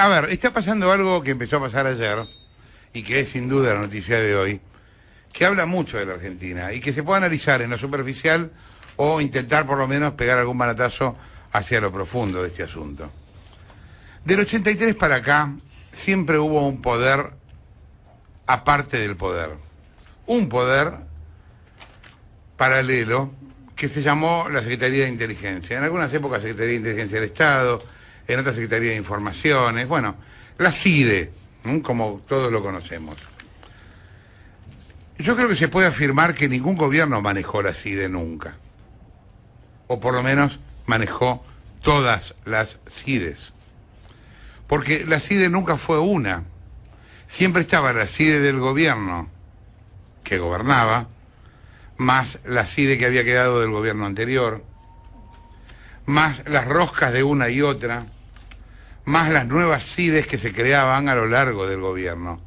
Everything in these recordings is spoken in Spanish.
a ver, está pasando algo que empezó a pasar ayer y que es sin duda la noticia de hoy, que habla mucho de la Argentina y que se puede analizar en lo superficial o intentar por lo menos pegar algún manatazo hacia lo profundo de este asunto. Del 83 para acá siempre hubo un poder aparte del poder, un poder paralelo que se llamó la Secretaría de Inteligencia. En algunas épocas Secretaría de Inteligencia del Estado, en otra Secretaría de Informaciones, bueno, la CIDE, como todos lo conocemos. Yo creo que se puede afirmar que ningún gobierno manejó la CIDE nunca, o por lo menos manejó todas las CIDES, porque la CIDE nunca fue una, siempre estaba la CIDE del gobierno que gobernaba, más la CIDE que había quedado del gobierno anterior, más las roscas de una y otra, más las nuevas CIDES que se creaban a lo largo del gobierno,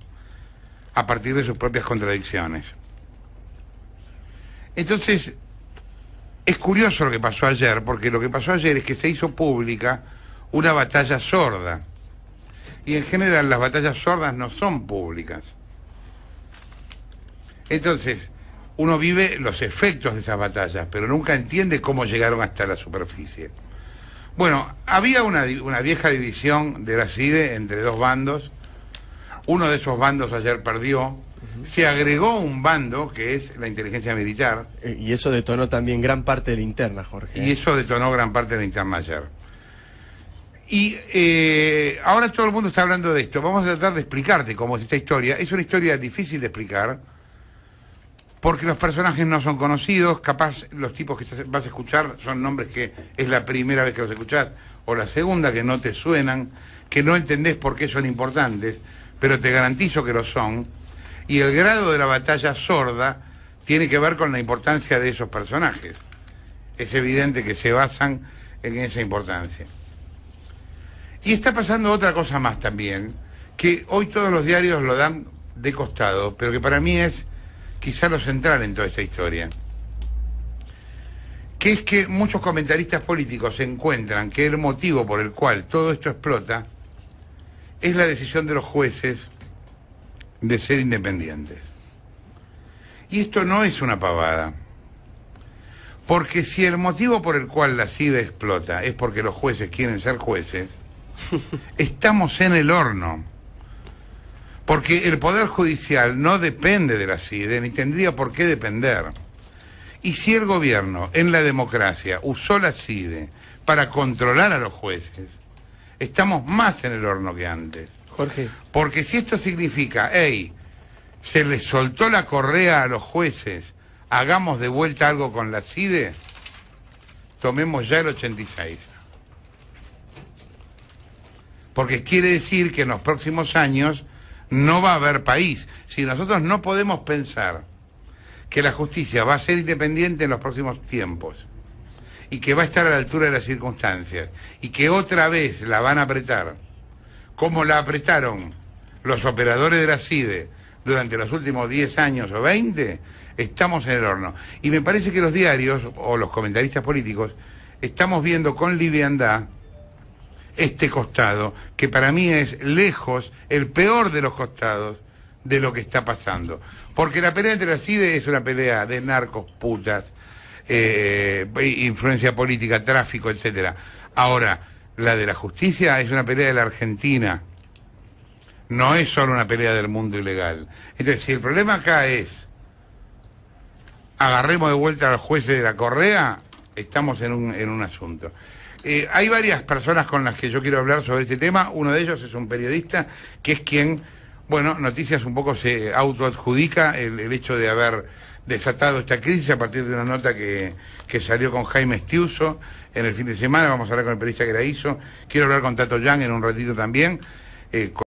a partir de sus propias contradicciones. Entonces, es curioso lo que pasó ayer, porque lo que pasó ayer es que se hizo pública una batalla sorda. Y en general las batallas sordas no son públicas. Entonces, uno vive los efectos de esas batallas, pero nunca entiende cómo llegaron hasta la superficie. Bueno, había una, una vieja división de la CIDE entre dos bandos. Uno de esos bandos ayer perdió. Se agregó un bando que es la inteligencia militar. Eh, y eso detonó también gran parte de la interna, Jorge. Y ¿eh? eso detonó gran parte de la interna ayer. Y eh, ahora todo el mundo está hablando de esto. Vamos a tratar de explicarte cómo es esta historia. Es una historia difícil de explicar porque los personajes no son conocidos, capaz los tipos que vas a escuchar son nombres que es la primera vez que los escuchás o la segunda que no te suenan, que no entendés por qué son importantes, pero te garantizo que lo son, y el grado de la batalla sorda tiene que ver con la importancia de esos personajes. Es evidente que se basan en esa importancia. Y está pasando otra cosa más también, que hoy todos los diarios lo dan de costado, pero que para mí es quizá lo central en toda esta historia, que es que muchos comentaristas políticos encuentran que el motivo por el cual todo esto explota es la decisión de los jueces de ser independientes. Y esto no es una pavada. Porque si el motivo por el cual la CIDE explota es porque los jueces quieren ser jueces, estamos en el horno. Porque el Poder Judicial no depende de la CIDE, ni tendría por qué depender. Y si el gobierno en la democracia usó la CIDE para controlar a los jueces, estamos más en el horno que antes. Jorge. Porque si esto significa, hey, se le soltó la correa a los jueces, hagamos de vuelta algo con la CIDE, tomemos ya el 86. Porque quiere decir que en los próximos años no va a haber país. Si nosotros no podemos pensar que la justicia va a ser independiente en los próximos tiempos y que va a estar a la altura de las circunstancias y que otra vez la van a apretar, como la apretaron los operadores de la CIDE durante los últimos 10 años o 20, estamos en el horno. Y me parece que los diarios o los comentaristas políticos estamos viendo con liviandad este costado, que para mí es lejos el peor de los costados de lo que está pasando. Porque la pelea entre las CIDE es una pelea de narcos, putas, eh, influencia política, tráfico, etcétera. Ahora, la de la justicia es una pelea de la Argentina. No es solo una pelea del mundo ilegal. Entonces, si el problema acá es agarremos de vuelta a los jueces de la correa, estamos en un, en un asunto. Eh, hay varias personas con las que yo quiero hablar sobre este tema. Uno de ellos es un periodista que es quien, bueno, Noticias un poco se autoadjudica el, hecho de haber desatado esta crisis a partir de una nota que, salió con Jaime Stiuso en el fin de semana. Vamos a hablar con el periodista que la hizo. Quiero hablar con Tato Yang en un ratito también. Eh,